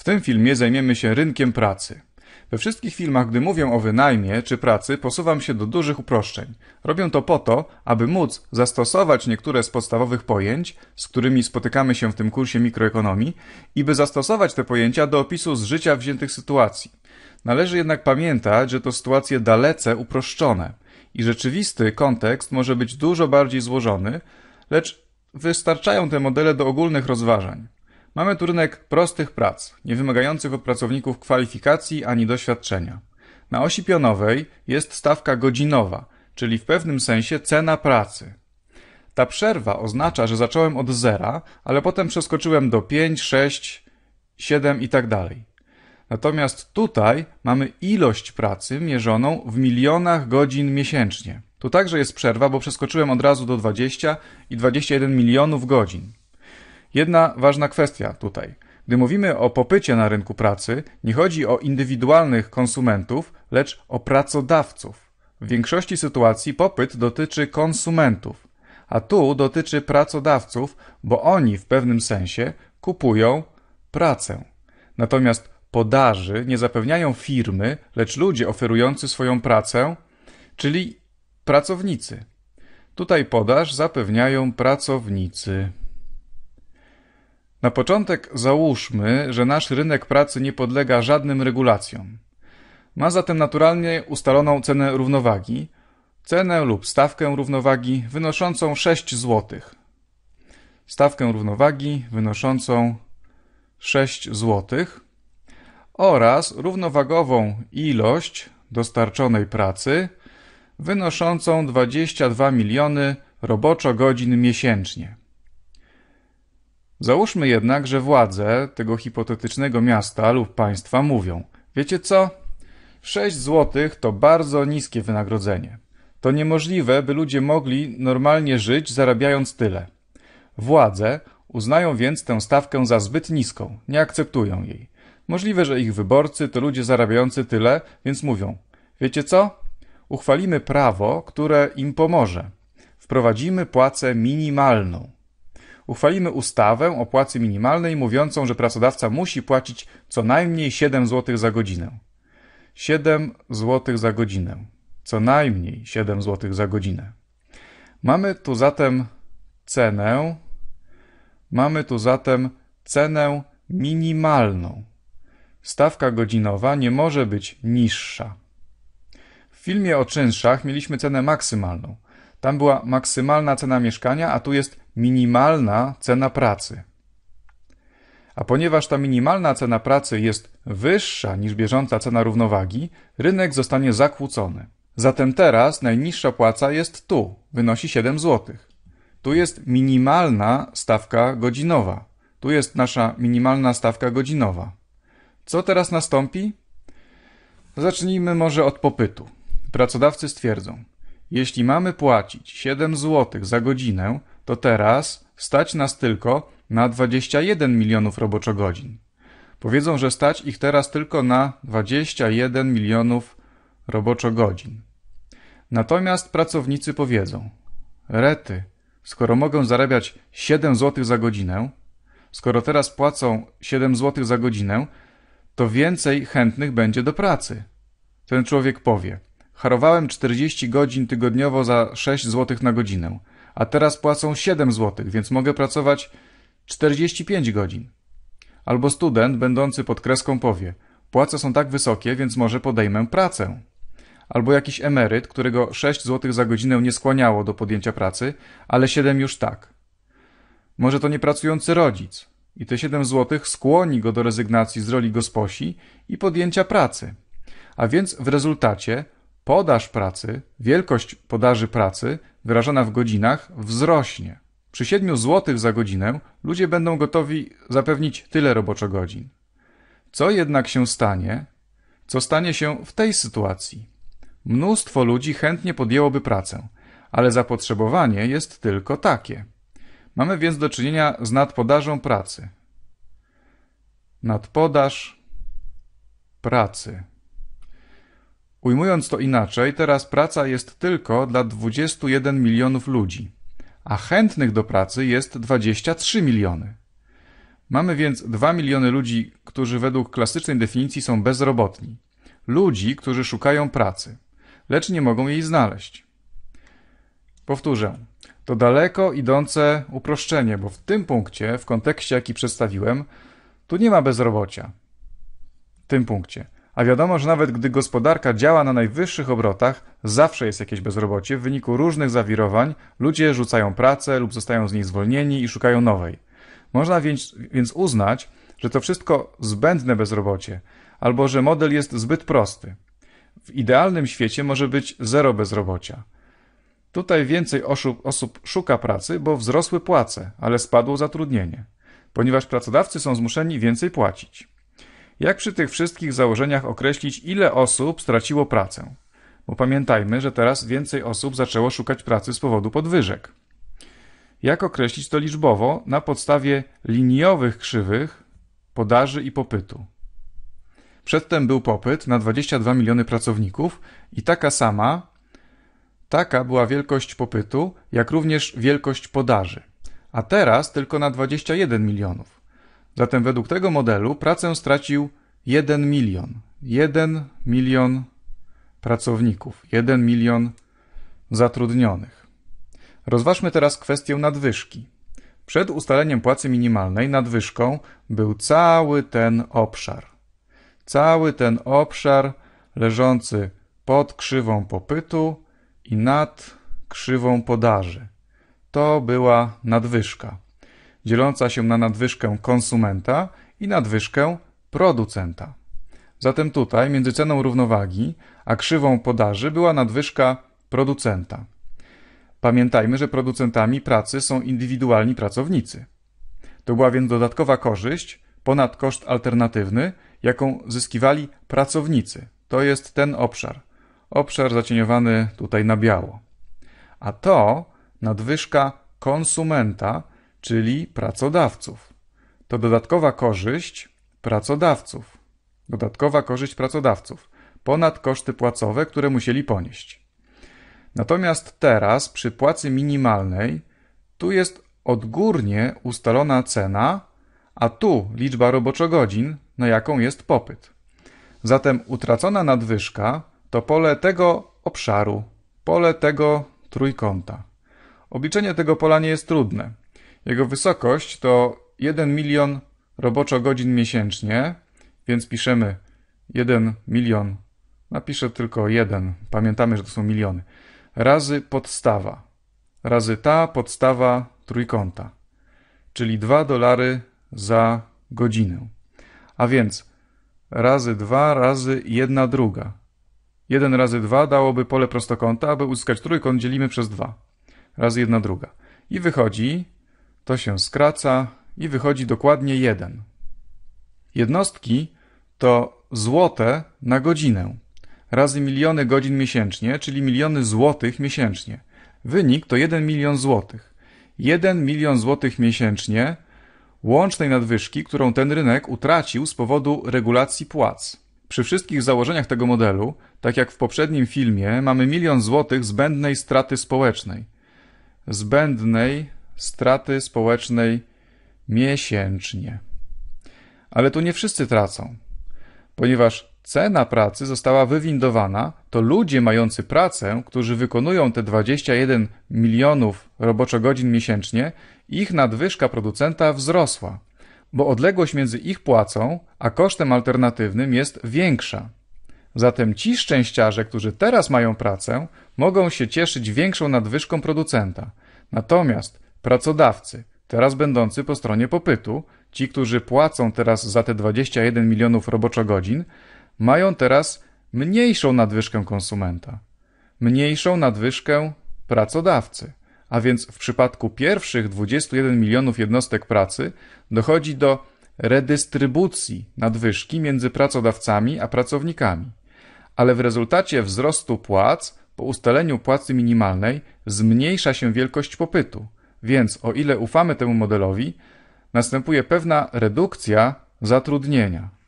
W tym filmie zajmiemy się rynkiem pracy. We wszystkich filmach, gdy mówię o wynajmie czy pracy, posuwam się do dużych uproszczeń. Robię to po to, aby móc zastosować niektóre z podstawowych pojęć, z którymi spotykamy się w tym kursie mikroekonomii, i by zastosować te pojęcia do opisu z życia wziętych sytuacji. Należy jednak pamiętać, że to sytuacje dalece uproszczone i rzeczywisty kontekst może być dużo bardziej złożony, lecz wystarczają te modele do ogólnych rozważań. Mamy tu rynek prostych prac, nie wymagających od pracowników kwalifikacji ani doświadczenia. Na osi pionowej jest stawka godzinowa, czyli w pewnym sensie cena pracy. Ta przerwa oznacza, że zacząłem od zera, ale potem przeskoczyłem do 5, 6, 7 i tak dalej. Natomiast tutaj mamy ilość pracy mierzoną w milionach godzin miesięcznie. Tu także jest przerwa, bo przeskoczyłem od razu do 20 i 21 milionów godzin. Jedna ważna kwestia tutaj. Gdy mówimy o popycie na rynku pracy, nie chodzi o indywidualnych konsumentów, lecz o pracodawców. W większości sytuacji popyt dotyczy konsumentów, a tu dotyczy pracodawców, bo oni w pewnym sensie kupują pracę. Natomiast podaży nie zapewniają firmy, lecz ludzie oferujący swoją pracę, czyli pracownicy. Tutaj podaż zapewniają pracownicy. Na początek załóżmy, że nasz rynek pracy nie podlega żadnym regulacjom. Ma zatem naturalnie ustaloną cenę równowagi, cenę lub stawkę równowagi wynoszącą 6 zł. Stawkę równowagi wynoszącą 6 zł oraz równowagową ilość dostarczonej pracy wynoszącą 22 miliony roboczo godzin miesięcznie. Załóżmy jednak, że władze tego hipotetycznego miasta lub państwa mówią: Wiecie co? 6 zł to bardzo niskie wynagrodzenie. To niemożliwe, by ludzie mogli normalnie żyć zarabiając tyle. Władze uznają więc tę stawkę za zbyt niską, nie akceptują jej. Możliwe, że ich wyborcy to ludzie zarabiający tyle, więc mówią: Wiecie co? Uchwalimy prawo, które im pomoże. Wprowadzimy płacę minimalną uchwalimy ustawę o płacy minimalnej mówiącą, że pracodawca musi płacić co najmniej 7 zł za godzinę. 7 zł za godzinę. Co najmniej 7 zł za godzinę. Mamy tu zatem cenę. Mamy tu zatem cenę minimalną. Stawka godzinowa nie może być niższa. W filmie o czynszach mieliśmy cenę maksymalną – tam była maksymalna cena mieszkania, a tu jest minimalna cena pracy. A ponieważ ta minimalna cena pracy jest wyższa niż bieżąca cena równowagi, rynek zostanie zakłócony. Zatem teraz najniższa płaca jest tu, wynosi 7 zł. Tu jest minimalna stawka godzinowa. Tu jest nasza minimalna stawka godzinowa. Co teraz nastąpi? Zacznijmy może od popytu. Pracodawcy stwierdzą, jeśli mamy płacić 7 zł za godzinę, to teraz stać nas tylko na 21 milionów roboczogodzin. Powiedzą, że stać ich teraz tylko na 21 milionów roboczogodzin. Natomiast pracownicy powiedzą: Rety, skoro mogę zarabiać 7 zł za godzinę, skoro teraz płacą 7 zł za godzinę, to więcej chętnych będzie do pracy. Ten człowiek powie: Harowałem 40 godzin tygodniowo za 6 zł na godzinę, a teraz płacą 7 zł, więc mogę pracować 45 godzin. Albo student będący pod kreską powie: Płace są tak wysokie, więc może podejmę pracę. Albo jakiś emeryt, którego 6 zł za godzinę nie skłaniało do podjęcia pracy, ale 7 już tak. Może to niepracujący rodzic i te 7 zł skłoni go do rezygnacji z roli gosposi i podjęcia pracy. A więc w rezultacie Podaż pracy, wielkość podaży pracy, wyrażona w godzinach, wzrośnie. Przy 7 zł za godzinę ludzie będą gotowi zapewnić tyle roboczogodzin. Co jednak się stanie? Co stanie się w tej sytuacji? Mnóstwo ludzi chętnie podjęłoby pracę, ale zapotrzebowanie jest tylko takie. Mamy więc do czynienia z nadpodażą pracy. Nadpodaż pracy. Ujmując to inaczej, teraz praca jest tylko dla 21 milionów ludzi, a chętnych do pracy jest 23 miliony. Mamy więc 2 miliony ludzi, którzy według klasycznej definicji są bezrobotni. Ludzi, którzy szukają pracy, lecz nie mogą jej znaleźć. Powtórzę, to daleko idące uproszczenie, bo w tym punkcie, w kontekście jaki przedstawiłem, tu nie ma bezrobocia. W tym punkcie. A wiadomo, że nawet gdy gospodarka działa na najwyższych obrotach, zawsze jest jakieś bezrobocie w wyniku różnych zawirowań, ludzie rzucają pracę lub zostają z niej zwolnieni i szukają nowej. Można więc, więc uznać, że to wszystko zbędne bezrobocie, albo że model jest zbyt prosty. W idealnym świecie może być zero bezrobocia. Tutaj więcej osób szuka pracy, bo wzrosły płace, ale spadło zatrudnienie, ponieważ pracodawcy są zmuszeni więcej płacić. Jak przy tych wszystkich założeniach określić, ile osób straciło pracę? Bo pamiętajmy, że teraz więcej osób zaczęło szukać pracy z powodu podwyżek. Jak określić to liczbowo na podstawie liniowych krzywych podaży i popytu? Przedtem był popyt na 22 miliony pracowników i taka sama, taka była wielkość popytu, jak również wielkość podaży, a teraz tylko na 21 milionów. Zatem według tego modelu pracę stracił 1 milion. 1 milion pracowników, 1 milion zatrudnionych. Rozważmy teraz kwestię nadwyżki. Przed ustaleniem płacy minimalnej nadwyżką był cały ten obszar. Cały ten obszar leżący pod krzywą popytu i nad krzywą podaży. To była nadwyżka dzieląca się na nadwyżkę konsumenta i nadwyżkę producenta. Zatem tutaj między ceną równowagi a krzywą podaży była nadwyżka producenta. Pamiętajmy, że producentami pracy są indywidualni pracownicy. To była więc dodatkowa korzyść ponad koszt alternatywny, jaką zyskiwali pracownicy. To jest ten obszar. Obszar zacieniowany tutaj na biało. A to nadwyżka konsumenta czyli pracodawców. To dodatkowa korzyść pracodawców. Dodatkowa korzyść pracodawców ponad koszty płacowe, które musieli ponieść. Natomiast teraz przy płacy minimalnej tu jest odgórnie ustalona cena, a tu liczba roboczogodzin, na jaką jest popyt. Zatem utracona nadwyżka to pole tego obszaru, pole tego trójkąta. Obliczenie tego pola nie jest trudne. Jego wysokość to 1 milion roboczo godzin miesięcznie, więc piszemy 1 milion, napiszę tylko 1, pamiętamy, że to są miliony, razy podstawa, razy ta podstawa trójkąta, czyli 2 dolary za godzinę. A więc razy 2 razy 1 druga. 1 razy 2 dałoby pole prostokąta, aby uzyskać trójkąt dzielimy przez 2 razy 1 druga. I wychodzi to się skraca i wychodzi dokładnie 1. Jednostki to złote na godzinę razy miliony godzin miesięcznie, czyli miliony złotych miesięcznie. Wynik to 1 milion złotych. 1 milion złotych miesięcznie łącznej nadwyżki, którą ten rynek utracił z powodu regulacji płac. Przy wszystkich założeniach tego modelu, tak jak w poprzednim filmie, mamy milion złotych zbędnej straty społecznej. Zbędnej straty społecznej miesięcznie. Ale tu nie wszyscy tracą, ponieważ cena pracy została wywindowana, to ludzie mający pracę, którzy wykonują te 21 milionów roboczogodzin miesięcznie, ich nadwyżka producenta wzrosła, bo odległość między ich płacą a kosztem alternatywnym jest większa. Zatem ci szczęściarze, którzy teraz mają pracę, mogą się cieszyć większą nadwyżką producenta. Natomiast Pracodawcy, teraz będący po stronie popytu, ci, którzy płacą teraz za te 21 milionów roboczogodzin, mają teraz mniejszą nadwyżkę konsumenta, mniejszą nadwyżkę pracodawcy. A więc w przypadku pierwszych 21 milionów jednostek pracy dochodzi do redystrybucji nadwyżki między pracodawcami a pracownikami. Ale w rezultacie wzrostu płac, po ustaleniu płacy minimalnej, zmniejsza się wielkość popytu więc o ile ufamy temu modelowi, następuje pewna redukcja zatrudnienia.